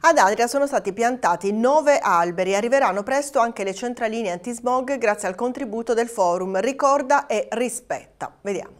Ad Adria sono stati piantati nove alberi, e arriveranno presto anche le centraline antismog grazie al contributo del forum Ricorda e Rispetta. Vediamo.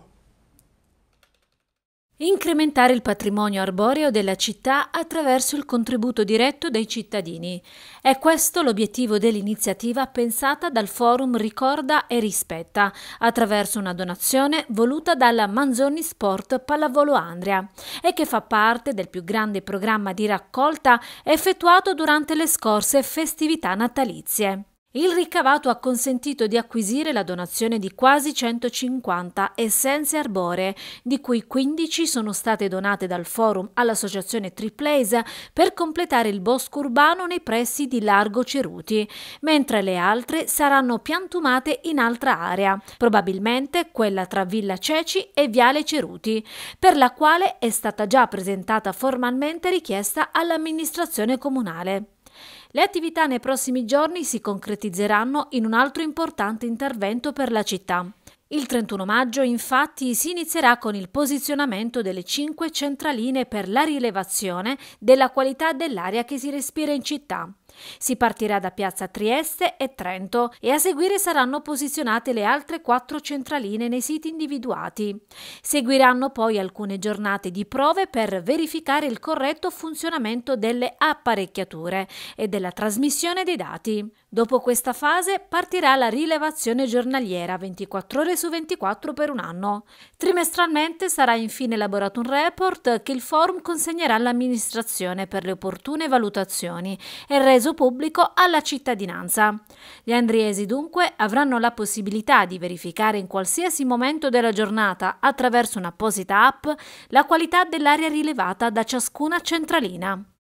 Incrementare il patrimonio arboreo della città attraverso il contributo diretto dei cittadini. È questo l'obiettivo dell'iniziativa pensata dal forum Ricorda e Rispetta, attraverso una donazione voluta dalla Manzoni Sport Pallavolo Andria e che fa parte del più grande programma di raccolta effettuato durante le scorse festività natalizie. Il ricavato ha consentito di acquisire la donazione di quasi 150 essenze arboree, di cui 15 sono state donate dal forum all'associazione Tripleisa per completare il bosco urbano nei pressi di Largo Ceruti, mentre le altre saranno piantumate in altra area, probabilmente quella tra Villa Ceci e Viale Ceruti, per la quale è stata già presentata formalmente richiesta all'amministrazione comunale. Le attività nei prossimi giorni si concretizzeranno in un altro importante intervento per la città. Il 31 maggio infatti si inizierà con il posizionamento delle cinque centraline per la rilevazione della qualità dell'aria che si respira in città. Si partirà da Piazza Trieste e Trento e a seguire saranno posizionate le altre quattro centraline nei siti individuati. Seguiranno poi alcune giornate di prove per verificare il corretto funzionamento delle apparecchiature e della trasmissione dei dati. Dopo questa fase partirà la rilevazione giornaliera 24 ore su 24 per un anno. Trimestralmente sarà infine elaborato un report che il forum consegnerà all'amministrazione per le opportune valutazioni e reso pubblico alla cittadinanza. Gli andriesi dunque avranno la possibilità di verificare in qualsiasi momento della giornata attraverso un'apposita app la qualità dell'aria rilevata da ciascuna centralina.